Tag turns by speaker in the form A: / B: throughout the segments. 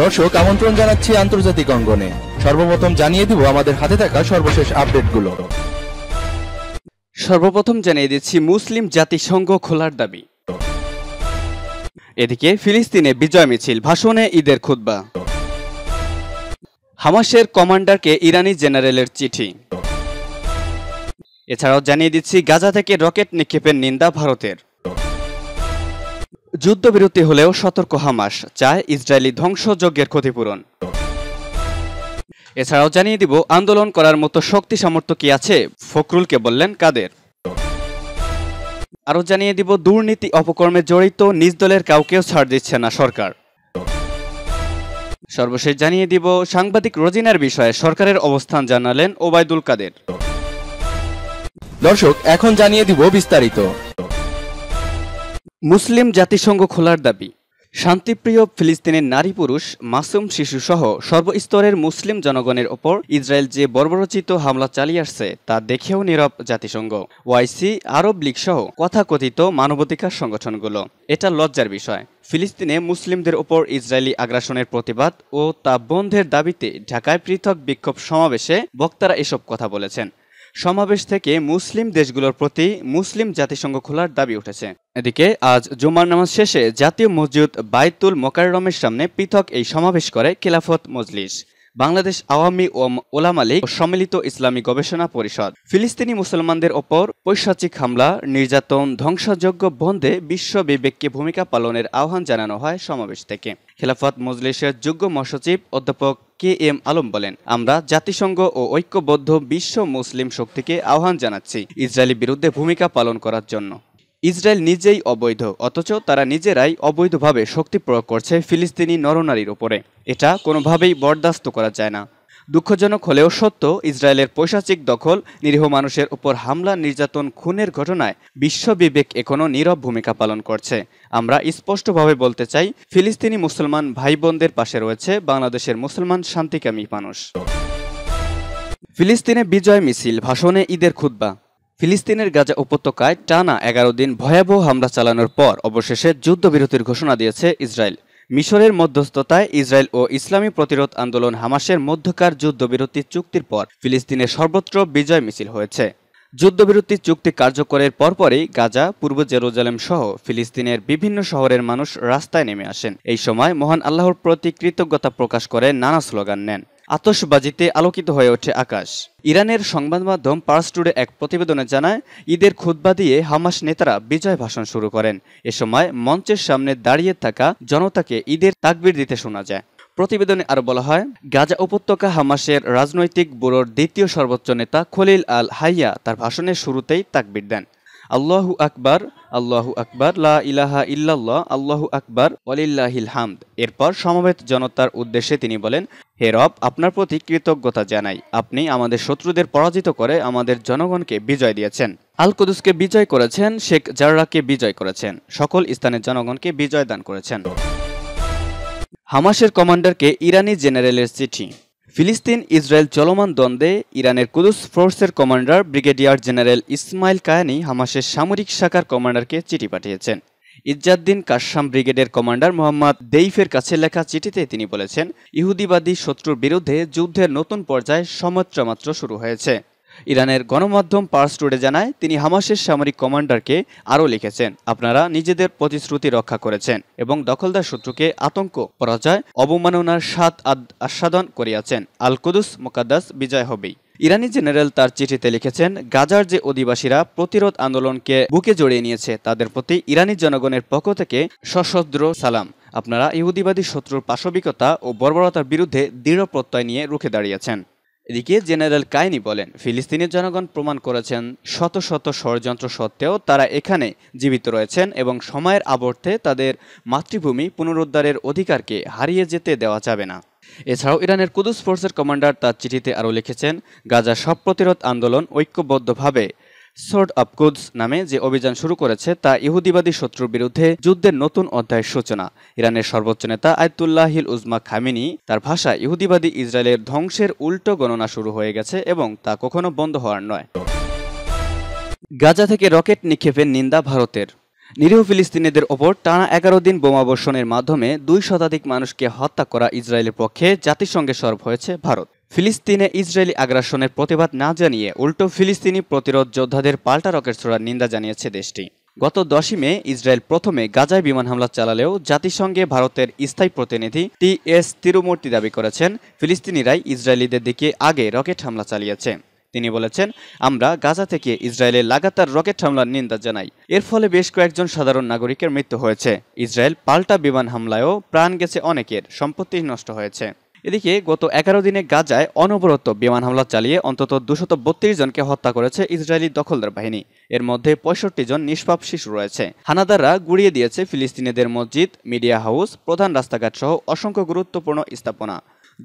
A: দর্শক আমন্ত্রণ জানাচ্ছি আন্তর্জাতিক অঙ্গনে সর্বপ্রথম জানিয়ে দিব আমাদের হাতে থাকা সর্বশেষ আপডেটগুলো সর্বপ্রথম জানিয়ে দিচ্ছি মুসলিম জাতিসংঘ খোলার দাবি এদিকে ফিলিস্তিনে বিজয় মিছিল ভাষণে ঈদের খুদ্া হামাসের কমান্ডারকে ইরানি জেনারেলের চিঠি এছাড়াও জানিয়ে দিচ্ছি গাজা থেকে রকেট নিক্ষেপের নিন্দা ভারতের যুদ্ধবিরতি হলেও সতর্ক হামাস চায় ইসরায়েলি ধ্বংসযজ্ঞের ক্ষতিপূরণ এছাড়াও জানিয়ে দিব আন্দোলন করার মতো শক্তি সামর্থ্য কি আছে ফখরুলকে বললেন কাদের আরও জানিয়ে দিব দুর্নীতি অপকর্মে জড়িত নিজ দলের কাউকেও ছাড় দিচ্ছে না সরকার সর্বশেষ জানিয়ে দিব সাংবাদিক রোজিনার বিষয়ে সরকারের অবস্থান জানালেন ওবায়দুল কাদের দর্শক এখন জানিয়ে দিব বিস্তারিত মুসলিম জাতিসংঘ খোলার দাবি শান্তিপ্রিয় ফিলিস্তিনের নারী পুরুষ মাসুম শিশুসহ সর্বস্তরের মুসলিম জনগণের ওপর ইসরায়েল যে বর্বরচিত হামলা চালিয়ে আসছে তা দেখেও নীরব জাতিসংঘ ওয়াইসি আরব লীগ সহ কথাকথিত মানবাধিকার সংগঠনগুলো এটা লজ্জার বিষয় ফিলিস্তিনে মুসলিমদের ওপর ইসরায়েলি আগ্রাসনের প্রতিবাদ ও তা বন্ধের দাবিতে ঢাকায় পৃথক বিক্ষোভ সমাবেশে বক্তারা এসব কথা বলেছেন সমাবেশ থেকে মুসলিম দেশগুলোর প্রতি মুসলিম জাতিসংঘ খোলার দাবি উঠেছে এদিকে আজ জুমার নামাজ শেষে জাতীয় মসজিদ বাইতুল মোকাররমের সামনে পৃথক এই সমাবেশ করে খিলাফত মজলিস বাংলাদেশ আওয়ামী ওলামা লীগ সম্মিলিত ইসলামী গবেষণা পরিষদ ফিলিস্তিনি মুসলমানদের ওপর পৈশাচিক হামলা নির্যাতন ধ্বংসযোগ্য বন্ধে বিশ্ব বিবেককে ভূমিকা পালনের আহ্বান জানানো হয় সমাবেশ থেকে খেলাফত মজলিসের যোগ্য মহাসচিব অধ্যাপক কে এম আলম বলেন আমরা জাতিসংঘ ও ঐক্যবদ্ধ বিশ্ব মুসলিম শক্তিকে আহ্বান জানাচ্ছি ইসরায়েলের বিরুদ্ধে ভূমিকা পালন করার জন্য ইসরায়েল নিজেই অবৈধ অথচ তারা নিজেরাই অবৈধভাবে শক্তি প্রয়োগ করছে ফিলিস্তিনি নরনারীর ওপরে এটা কোনোভাবেই বরদাস্ত করা যায় না দুঃখজনক হলেও সত্য ইসরায়েলের পৈশাচিক দখল নিরীহ মানুষের উপর হামলা নির্যাতন খুনের ঘটনায় বিশ্ববিবেক এখনও নীরব ভূমিকা পালন করছে আমরা স্পষ্টভাবে বলতে চাই ফিলিস্তিনি মুসলমান ভাই বোনদের পাশে রয়েছে বাংলাদেশের মুসলমান শান্তিকামী মানুষ ফিলিস্তিনে বিজয় মিছিল ভাষণে ঈদের খুদ্া ফিলিস্তিনের গাজা উপত্যকায় টানা এগারো দিন ভয়াবহ হামলা চালানোর পর অবশেষে যুদ্ধবিরতির ঘোষণা দিয়েছে ইসরায়েল মিশরের মধ্যস্থতায় ইসরায়েল ও ইসলামী প্রতিরোধ আন্দোলন হামাসের মধ্যকার যুদ্ধবিরতি চুক্তির পর ফিলিস্তিনের সর্বত্র বিজয় মিছিল হয়েছে যুদ্ধবিরতি চুক্তি কার্যকরের পরপরই গাজা পূর্ব জেরুজালেম সহ ফিলিস্তিনের বিভিন্ন শহরের মানুষ রাস্তায় নেমে আসেন এই সময় মহান আল্লাহর প্রতি কৃতজ্ঞতা প্রকাশ করে নানা স্লোগান নেন আতসবাজিতে আলোকিত হয়ে ওঠে আকাশ ইরানের সংবাদ মাধ্যম পার্স টুডে এক প্রতিবেদনে জানায় ঈদের খুদ্া দিয়ে হামাস নেতারা বিজয় ভাষণ শুরু করেন এ সময় মঞ্চের সামনে দাঁড়িয়ে থাকা জনতাকে ঈদের তাকবির দিতে শোনা যায় প্রতিবেদনে আরো বলা হয় গাজা উপত্যকা হামাসের রাজনৈতিক ব্যুরোর দ্বিতীয় সর্বোচ্চ নেতা খলিল আল হাইয়া তার ভাষণের শুরুতেই তাকবির দেন আল্লাহু আকবর আল্লাহু আকবর লা ইলাহা ইল্লাল্লাহ আল্লাহু আকবর অলিল্লাহিল হামদ এরপর সমবেত জনতার উদ্দেশ্যে তিনি বলেন হে রব আপনার প্রতি কৃতজ্ঞতা জানাই আপনি আমাদের শত্রুদের পরাজিত করে আমাদের জনগণকে বিজয় দিয়েছেন আল কুদুসকে বিজয় করেছেন শেখ জার্রাকে বিজয় করেছেন সকল স্থানের জনগণকে বিজয় দান করেছেন হামাসের কমান্ডারকে ইরানি জেনারেলের চিঠি ফিলিস্তিন ইসরায়েল চলমান দ্বন্দ্বে ইরানের কুদুস ফোর্সের commander brigadier general Ismail Qaani হামাসের সামরিক শাখার কমান্ডারকে চিঠি পাঠিয়েছেন ইজ্জাদ্দিন কাশাম ব্রিগেডের কমান্ডার মোহাম্মদ দেইফের কাছে লেখা চিঠিতে তিনি বলেছেন ইহুদিবাদী শত্রুর বিরুদ্ধে যুদ্ধের নতুন পর্যায়ে মাত্র শুরু হয়েছে ইরানের গণমাধ্যম পার্স টুডে জানায় তিনি হামাসের সামরিক কমান্ডারকে আরও লিখেছেন আপনারা নিজেদের প্রতিশ্রুতি রক্ষা করেছেন এবং দখলদার শত্রুকে আতঙ্ক পরাজয় অবমাননার সাত আস্বাদন করিয়াছেন আল কুদুস মোকাদ্দাস বিজয় হবেই ইরানি জেনারেল তার চিঠিতে লিখেছেন গাজার যে অধিবাসীরা প্রতিরোধ আন্দোলনকে বুকে জড়িয়ে নিয়েছে তাদের প্রতি ইরানি জনগণের পক্ষ থেকে সশস্ত্র সালাম আপনারা ইহুদিবাদী শত্রুর পাশবিকতা ও বর্বরতার বিরুদ্ধে দৃঢ় প্রত্যয় নিয়ে রুখে দাঁড়িয়েছেন এদিকে জেনারেল কাইনি বলেন ফিলিস্তিনের জনগণ প্রমাণ করেছেন শত শত ষড়যন্ত্র সত্ত্বেও তারা এখানে জীবিত রয়েছেন এবং সময়ের আবর্তে তাদের মাতৃভূমি পুনরুদ্ধারের অধিকারকে হারিয়ে যেতে দেওয়া যাবে না এছাড়াও ইরানের কুদুস ফোর্সের কমান্ডার তার চিঠিতে আরও লিখেছেন গাজা সব প্রতিরোধ আন্দোলন ঐক্যবদ্ধভাবে সর্ট অফ গুডস নামে যে অভিযান শুরু করেছে তা ইহুদিবাদী শত্রুর বিরুদ্ধে যুদ্ধের নতুন অধ্যায়ের সূচনা ইরানের সর্বোচ্চ নেতা আয়তুল্লাহ উজমা খামিনি তার ভাষা ইহুদিবাদী ইসরায়েলের ধ্বংসের উল্টো গণনা শুরু হয়ে গেছে এবং তা কখনো বন্ধ হওয়ার নয় গাজা থেকে রকেট নিক্ষেপের নিন্দা ভারতের নিরীহ ফিলিস্তিনিদের ওপর টানা এগারো দিন বোমাবর্ষণের মাধ্যমে দুই শতাধিক মানুষকে হত্যা করা ইসরায়েলের পক্ষে জাতিসংঘে সরব হয়েছে ভারত ফিলিস্তিনে ইসরায়েলি আগ্রাসনের প্রতিবাদ না জানিয়ে উল্টো ফিলিস্তিনি প্রতিরোধ যোদ্ধাদের পাল্টা রকেট ছোড়ার নিন্দা জানিয়েছে দেশটি গত দশই মে ইসরায়েল প্রথমে গাজায় বিমান হামলা চালালেও জাতিসংঘে ভারতের স্থায়ী প্রতিনিধি টি এস তিরুমূর্তি দাবি করেছেন ফিলিস্তিনিরাই ইসরায়েলিদের দিকে আগে রকেট হামলা চালিয়েছে তিনি বলেছেন আমরা গাজা থেকে ইসরায়েলের লাগাতার রকেট হামলার নিন্দা জানাই এর ফলে বেশ কয়েকজন সাধারণ নাগরিকের মৃত্যু হয়েছে ইসরায়েল পাল্টা বিমান হামলায়ও প্রাণ গেছে অনেকের সম্পত্তি নষ্ট হয়েছে এদিকে গত এগারো দিনে গাজায় অনবরত বিমান হামলা চালিয়ে অন্তত দুশত বত্রিশ জনকে হত্যা করেছে ইসরায়েলি দখলদার বাহিনী এর মধ্যে পঁয়ষট্টি জন নিষ্পাপ শিশু রয়েছে হানাদাররা গুড়িয়ে দিয়েছে ফিলিস্তিনিদের মসজিদ মিডিয়া হাউস প্রধান রাস্তাঘাট সহ অসংখ্য গুরুত্বপূর্ণ স্থাপনা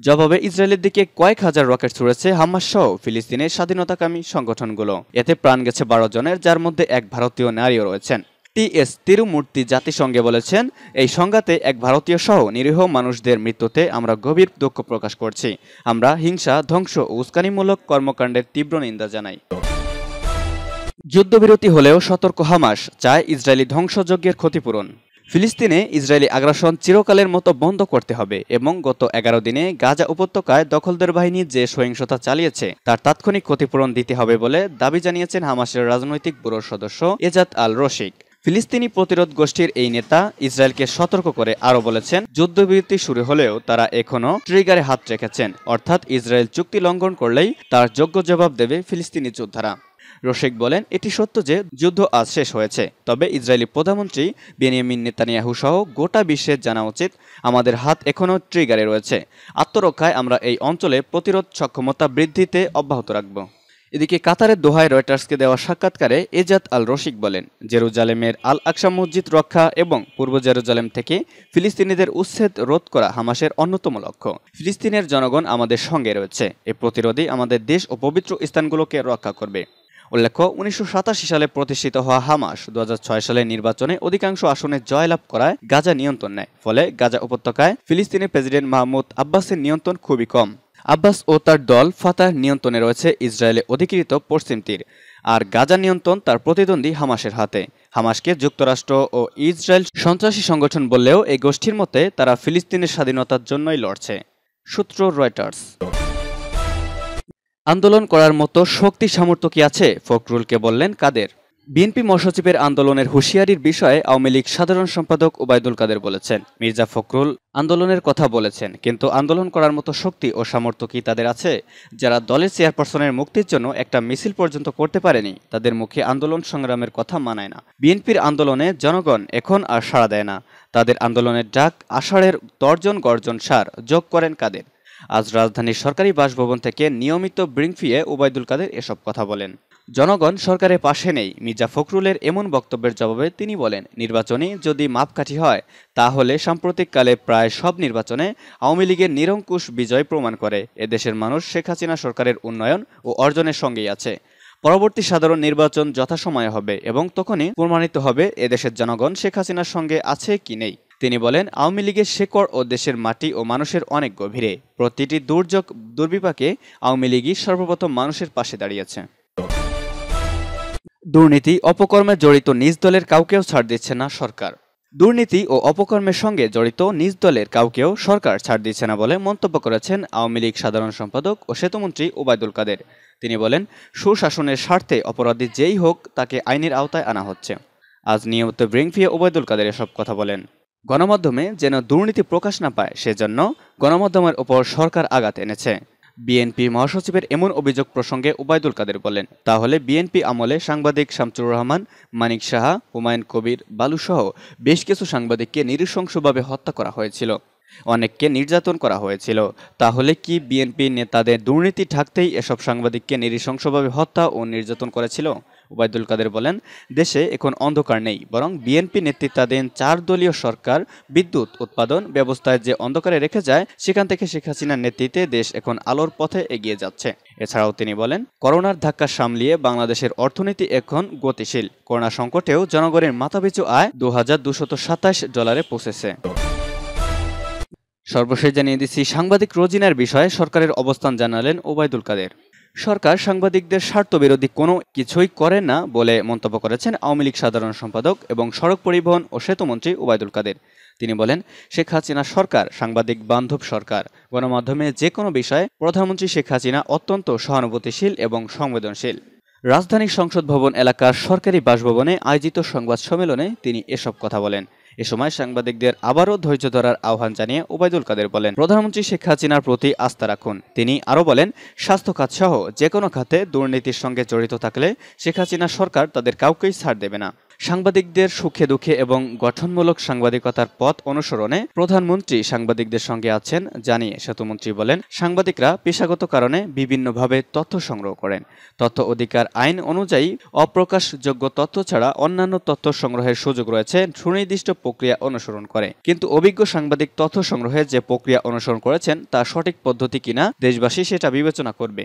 A: জবাবে ইসরায়েলের দিকে কয়েক হাজার রকেট ছুড়েছে হামাস সহ ফিলিস্তিনের স্বাধীনতাকামী সংগঠনগুলো এতে প্রাণ গেছে বারো জনের যার মধ্যে এক ভারতীয় নারীও রয়েছেন টি এস তিরুমূর্তি জাতিসংঘে বলেছেন এই সংঘাতে এক ভারতীয় সহ নিরীহ মানুষদের মৃত্যুতে আমরা গভীর দুঃখ প্রকাশ করছি আমরা হিংসা ধ্বংস ও উস্কানিমূলক কর্মকাণ্ডের তীব্র নিন্দা জানাই যুদ্ধবিরতি হলেও সতর্ক হামাস চায় ইসরায়েলি ধ্বংসযজ্ঞের ক্ষতিপূরণ ফিলিস্তিনে ইসরায়েলি আগ্রাসন চিরকালের মতো বন্ধ করতে হবে এবং গত এগারো দিনে গাজা উপত্যকায় দখলদের বাহিনী যে সহিংসতা চালিয়েছে তার তাৎক্ষণিক ক্ষতিপূরণ দিতে হবে বলে দাবি জানিয়েছেন হামাসের রাজনৈতিক ব্যুরোর সদস্য এজাত আল রশিক ফিলিস্তিনি প্রতিরোধ গোষ্ঠীর এই নেতা ইসরায়েলকে সতর্ক করে আরও বলেছেন যুদ্ধবিরতি শুরু হলেও তারা এখনও ট্রিগারে হাত রেখেছেন অর্থাৎ ইসরায়েল চুক্তি লঙ্ঘন করলেই তার যোগ্য জবাব দেবে ফিলিস্তিনি যোদ্ধারা রশিক বলেন এটি সত্য যে যুদ্ধ আজ শেষ হয়েছে তবে ইসরায়েলি প্রধানমন্ত্রী বেনিয়ামিন নেতানিয়াহু সহ গোটা বিশ্বের জানা উচিত আমাদের হাত এখনও ট্রিগারে রয়েছে আত্মরক্ষায় আমরা এই অঞ্চলে প্রতিরোধ সক্ষমতা বৃদ্ধিতে অব্যাহত রাখব এদিকে কাতারের দোহায় রয়টার্সকে দেওয়া সাক্ষাৎকারে এজাত আল রশিক বলেন জেরুজালেমের আল আকসা মসজিদ রক্ষা এবং পূর্ব জেরুজালেম থেকে ফিলিস্তিনিদের উচ্ছেদ রোধ করা হামাসের অন্যতম লক্ষ্য ফিলিস্তিনের জনগণ আমাদের সঙ্গে রয়েছে এ প্রতিরোধে আমাদের দেশ ও পবিত্র স্থানগুলোকে রক্ষা করবে উল্লেখ্য উনিশশো সালে প্রতিষ্ঠিত হওয়া হামাস দু সালে নির্বাচনে অধিকাংশ আসনে জয়লাভ করায় গাজা নিয়ন্ত্রণ নেয় ফলে গাজা উপত্যকায় ফিলিস্তিনের প্রেসিডেন্ট মাহমুদ আব্বাসের নিয়ন্ত্রণ খুবই কম আব্বাস ও তার দল ফাতার নিয়ন্ত্রণে রয়েছে ইসরায়েলে অধিকৃত পশ্চিম তীর আর গাজা নিয়ন্ত্রণ তার প্রতিদ্বন্দ্বী হামাসের হাতে হামাসকে যুক্তরাষ্ট্র ও ইসরায়েল সন্ত্রাসী সংগঠন বললেও এই গোষ্ঠীর মতে তারা ফিলিস্তিনের স্বাধীনতার জন্যই লড়ছে সূত্র রয়টার্স আন্দোলন করার মতো শক্তি সামর্থ্য কি আছে ফখরুলকে বললেন কাদের বিএনপি মহাসচিবের আন্দোলনের হুঁশিয়ারির বিষয়ে আওয়ামী লীগ সাধারণ সম্পাদক ওবায়দুল কাদের বলেছেন মির্জা ফখরুল আন্দোলনের কথা বলেছেন কিন্তু আন্দোলন করার মতো শক্তি ও সামর্থ্য কি তাদের আছে যারা দলের চেয়ারপারসনের মুক্তির জন্য একটা মিছিল পর্যন্ত করতে পারেনি তাদের মুখে আন্দোলন সংগ্রামের কথা মানায় না বিএনপির আন্দোলনে জনগণ এখন আর সাড়া দেয় না তাদের আন্দোলনের ডাক আষাঢ়ের তর্জন গর্জন সার যোগ করেন কাদের আজ রাজধানীর সরকারি বাসভবন থেকে নিয়মিত ব্রিংফিয়ে ওবায়দুল কাদের এসব কথা বলেন জনগণ সরকারের পাশে নেই মির্জা ফখরুলের এমন বক্তব্যের জবাবে তিনি বলেন নির্বাচনে যদি মাপকাঠি হয় তাহলে সাম্প্রতিককালে প্রায় সব নির্বাচনে আওয়ামী লীগের নিরঙ্কুশ বিজয় প্রমাণ করে এদেশের মানুষ শেখ হাসিনা সরকারের উন্নয়ন ও অর্জনের সঙ্গেই আছে পরবর্তী সাধারণ নির্বাচন যথাসময়ে হবে এবং তখনই প্রমাণিত হবে এদেশের জনগণ শেখ হাসিনার সঙ্গে আছে কি নেই তিনি বলেন আওয়ামী লীগের শেকড় ও দেশের মাটি ও মানুষের অনেক গভীরে প্রতিটি দুর্যোগ দুর্বিপাকে আওয়ামী লীগই সর্বপ্রথম মানুষের পাশে দাঁড়িয়েছে দুর্নীতি অপকর্মে জড়িত নিজ দলের কাউকেও ছাড় দিচ্ছে না সরকার দুর্নীতি ও অপকর্মের সঙ্গে জড়িত নিজ দলের কাউকেও সরকার ছাড় দিচ্ছে না বলে মন্তব্য করেছেন আওয়ামী লীগ সাধারণ সম্পাদক ও সেতুমন্ত্রী ওবায়দুল কাদের তিনি বলেন সুশাসনের স্বার্থে অপরাধী যেই হোক তাকে আইনের আওতায় আনা হচ্ছে আজ নিয়মিত ব্রিংফিয়ে ওবায়দুল কাদের এসব কথা বলেন গণমাধ্যমে যেন দুর্নীতি প্রকাশ না পায় সেজন্য গণমাধ্যমের ওপর সরকার আঘাত এনেছে বিএনপি মহাসচিবের এমন অভিযোগ প্রসঙ্গে ওবায়দুল কাদের বলেন তাহলে বিএনপি আমলে সাংবাদিক শামচুর রহমান মানিক সাহা হুমায়ুন কবির বালুসহ বেশ কিছু সাংবাদিককে নিরসংসভাবে হত্যা করা হয়েছিল অনেককে নির্যাতন করা হয়েছিল তাহলে কি বিএনপি নেতাদের দুর্নীতি থাকতেই এসব সাংবাদিককে নিরসংসভাবে হত্যা ও নির্যাতন করেছিল ওবায়দুল কাদের বলেন দেশে এখন অন্ধকার নেই বরং বিএনপি নেতৃত্বাধীন চার দলীয় সরকার বিদ্যুৎ উৎপাদন ব্যবস্থায় যে অন্ধকারে রেখে যায় সেখান থেকে শেখ হাসিনার নেতৃত্বে দেশ এখন আলোর পথে এগিয়ে যাচ্ছে এছাড়াও তিনি বলেন করোনার ধাক্কা সামলিয়ে বাংলাদেশের অর্থনীতি এখন গতিশীল করোনা সংকটেও জনগণের মাথাপিছু আয় দু হাজার ডলারে পৌঁছেছে সর্বশেষ জানিয়ে দিচ্ছি সাংবাদিক রোজিনার বিষয়ে সরকারের অবস্থান জানালেন ওবায়দুল কাদের সরকার সাংবাদিকদের স্বার্থবিরোধী কোনো কিছুই করে না বলে মন্তব্য করেছেন আওয়ামী লীগ সাধারণ সম্পাদক এবং সড়ক পরিবহন ও সেতুমন্ত্রী ওবায়দুল কাদের তিনি বলেন শেখ হাসিনা সরকার সাংবাদিক বান্ধব সরকার গণমাধ্যমে যে কোনো বিষয়ে প্রধানমন্ত্রী শেখ হাসিনা অত্যন্ত সহানুভূতিশীল এবং সংবেদনশীল রাজধানীর সংসদ ভবন এলাকার সরকারি বাসভবনে আয়োজিত সংবাদ সম্মেলনে তিনি এসব কথা বলেন এ সময় সাংবাদিকদের আবারও ধৈর্য ধরার আহ্বান জানিয়ে ওবায়দুল কাদের বলেন প্রধানমন্ত্রী শেখ হাসিনার প্রতি আস্থা রাখুন তিনি আরও বলেন স্বাস্থ্য খাত সহ যে কোনো খাতে দুর্নীতির সঙ্গে জড়িত থাকলে শেখ হাসিনা সরকার তাদের কাউকেই ছাড় দেবে না সাংবাদিকদের সুখে দুঃখে এবং গঠনমূলক সাংবাদিকতার পথ অনুসরণে প্রধানমন্ত্রী সাংবাদিকদের সঙ্গে আছেন জানিয়ে সেতুমন্ত্রী বলেন সাংবাদিকরা পেশাগত কারণে বিভিন্নভাবে তথ্য সংগ্রহ করেন তথ্য অধিকার আইন অনুযায়ী অপ্রকাশযোগ্য তথ্য ছাড়া অন্যান্য তথ্য সংগ্রহের সুযোগ রয়েছে সুনির্দিষ্ট প্রক্রিয়া অনুসরণ করে কিন্তু অভিজ্ঞ সাংবাদিক তথ্য সংগ্রহে যে প্রক্রিয়া অনুসরণ করেছেন তা সঠিক পদ্ধতি কিনা দেশবাসী সেটা বিবেচনা করবে